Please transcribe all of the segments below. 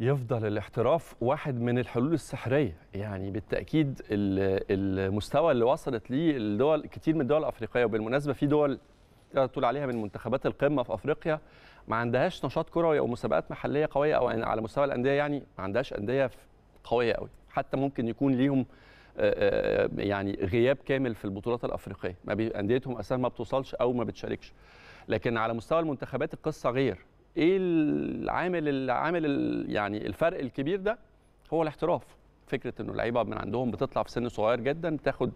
يفضل الاحتراف واحد من الحلول السحريه يعني بالتاكيد المستوى اللي وصلت ليه الدول كتير من الدول الافريقيه وبالمناسبه في دول تقول عليها من منتخبات القمه في افريقيا ما عندهاش نشاط كروي او مسابقات محليه قويه او على مستوى الانديه يعني ما عندهاش انديه قويه قوي حتى ممكن يكون ليهم آه، آه، يعني غياب كامل في البطولات الافريقيه ما انديتهم اساسا ما بتوصلش او ما بتشاركش لكن على مستوى المنتخبات القصه غير ايه العامل العامل يعني الفرق الكبير ده هو الاحتراف فكره انه اللعيبه من عندهم بتطلع في سن صغير جدا بتاخد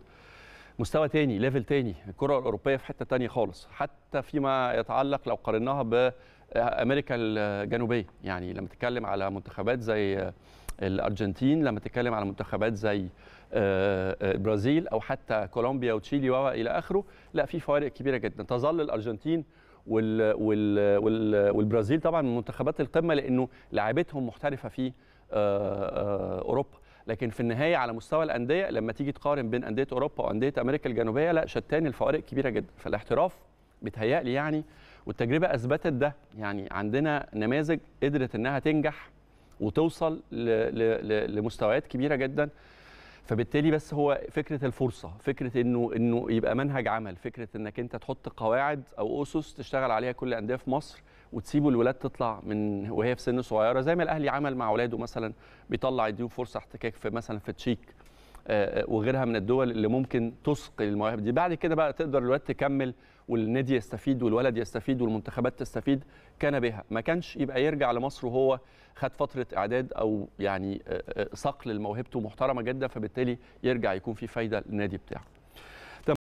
مستوى تاني ليفل تاني الكره الاوروبيه في حته تانيه خالص حتى فيما يتعلق لو قارناها بامريكا الجنوبيه يعني لما تتكلم على منتخبات زي الارجنتين لما تتكلم على منتخبات زي البرازيل آه، آه، او حتى كولومبيا وتشيلي والى اخره لا في فوارق كبيره جدا تظل الارجنتين وال وال وال والبرازيل طبعا من منتخبات القمه لانه لاعبتهم محترفه في آه، آه، اوروبا لكن في النهايه على مستوى الانديه لما تيجي تقارن بين انديه اوروبا وانديه امريكا الجنوبيه لا شتان الفوارق كبيره جدا فالاحتراف بيتهيألي يعني والتجربه اثبتت ده يعني عندنا نماذج قدرت انها تنجح وتوصل لمستويات كبيره جدا فبالتالي بس هو فكره الفرصه فكره انه انه يبقى منهج عمل فكره انك انت تحط قواعد او اسس تشتغل عليها كل الانديه في مصر وتسيبوا الولاد تطلع من وهي في سن صغيره زي ما الاهلي عمل مع اولاده مثلا بيطلع يديهم فرصه احتكاك في مثلا في تشيك آه، آه، وغيرها من الدول اللي ممكن تثقل المواهب دي بعد كده بقى تقدر الولاد تكمل والنادي يستفيد والولد يستفيد والمنتخبات تستفيد كان بها ما كانش يبقى يرجع لمصر وهو خد فتره اعداد او يعني آه، صقل لموهبته محترمه جدا فبالتالي يرجع يكون في فايده للنادي بتاعه